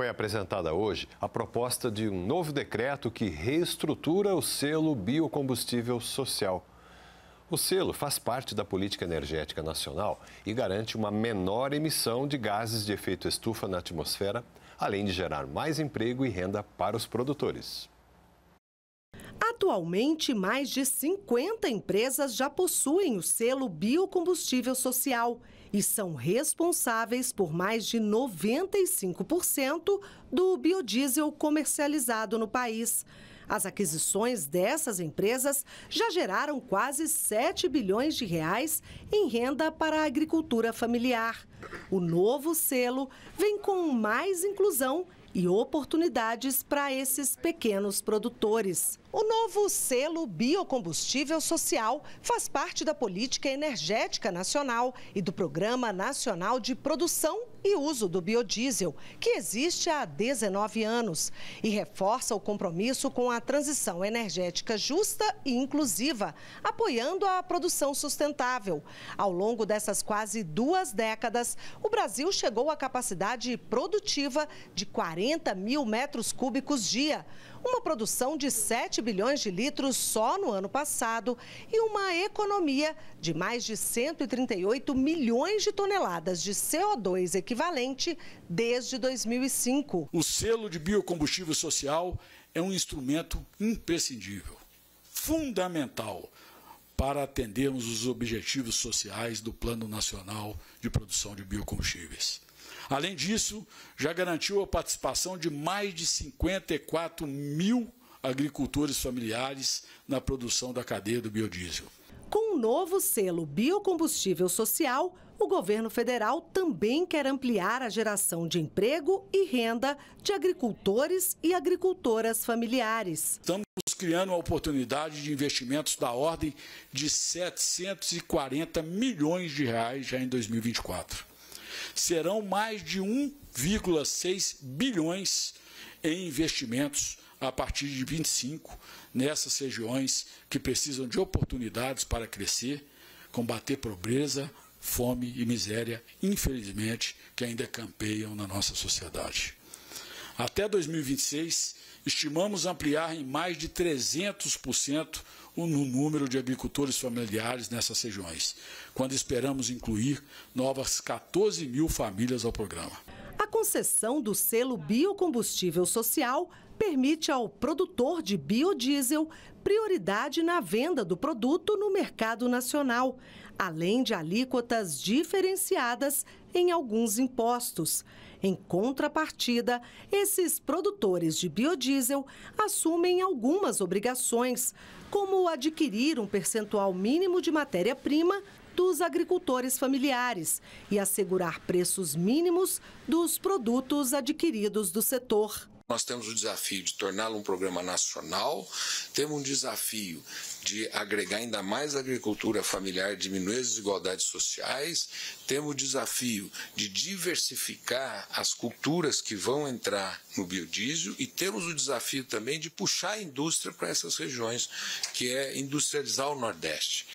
Foi apresentada hoje a proposta de um novo decreto que reestrutura o selo biocombustível social. O selo faz parte da política energética nacional e garante uma menor emissão de gases de efeito estufa na atmosfera, além de gerar mais emprego e renda para os produtores. Atualmente, mais de 50 empresas já possuem o selo Biocombustível Social e são responsáveis por mais de 95% do biodiesel comercializado no país. As aquisições dessas empresas já geraram quase 7 bilhões de reais em renda para a agricultura familiar. O novo selo vem com mais inclusão e oportunidades para esses pequenos produtores. O novo selo Biocombustível Social faz parte da política energética nacional e do Programa Nacional de Produção e uso do biodiesel, que existe há 19 anos e reforça o compromisso com a transição energética justa e inclusiva, apoiando a produção sustentável. Ao longo dessas quase duas décadas, o Brasil chegou à capacidade produtiva de 40 mil metros cúbicos dia uma produção de 7 bilhões de litros só no ano passado e uma economia de mais de 138 milhões de toneladas de CO2 equivalente desde 2005. O selo de biocombustível social é um instrumento imprescindível, fundamental para atendermos os objetivos sociais do Plano Nacional de Produção de Biocombustíveis. Além disso, já garantiu a participação de mais de 54 mil agricultores familiares na produção da cadeia do biodiesel. Com o um novo selo Biocombustível Social, o governo federal também quer ampliar a geração de emprego e renda de agricultores e agricultoras familiares. Estamos criando uma oportunidade de investimentos da ordem de 740 milhões de reais já em 2024 serão mais de 1,6 bilhões em investimentos a partir de 25 nessas regiões que precisam de oportunidades para crescer, combater pobreza, fome e miséria, infelizmente, que ainda campeiam na nossa sociedade. Até 2026, estimamos ampliar em mais de 300% o número de agricultores familiares nessas regiões, quando esperamos incluir novas 14 mil famílias ao programa concessão do selo Biocombustível Social permite ao produtor de biodiesel prioridade na venda do produto no mercado nacional, além de alíquotas diferenciadas em alguns impostos. Em contrapartida, esses produtores de biodiesel assumem algumas obrigações, como adquirir um percentual mínimo de matéria-prima dos agricultores familiares e assegurar preços mínimos dos produtos adquiridos do setor. Nós temos o desafio de torná-lo um programa nacional, temos um desafio de agregar ainda mais a agricultura familiar, diminuir as desigualdades sociais, temos o desafio de diversificar as culturas que vão entrar no biodiesel e temos o desafio também de puxar a indústria para essas regiões, que é industrializar o Nordeste.